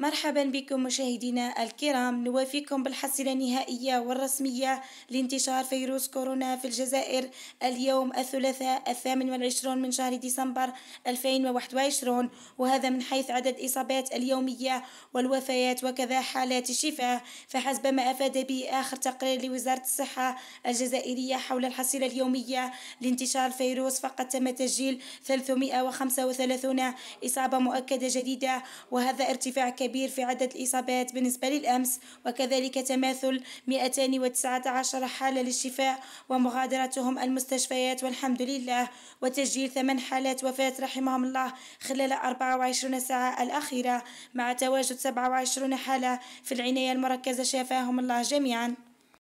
مرحبا بكم مشاهدينا الكرام نوافيكم بالحصيلة النهائية والرسمية لانتشار فيروس كورونا في الجزائر اليوم الثلاثاء الثامن والعشرون من شهر ديسمبر 2021 وهذا من حيث عدد إصابات اليومية والوفيات وكذا حالات الشفاء فحسب ما أفاد به آخر تقرير لوزارة الصحة الجزائرية حول الحصيلة اليومية لانتشار الفيروس فقد تم تسجيل 335 إصابة مؤكدة جديدة وهذا ارتفاع كبير كبير في عدد الإصابات بالنسبة للأمس وكذلك تماثل 219 حالة للشفاء ومغادرتهم المستشفيات والحمد لله وتسجيل ثمان حالات وفاة رحمهم الله خلال 24 ساعة الأخيرة مع تواجد 27 حالة في العناية المركزة شفاهم الله جميعاً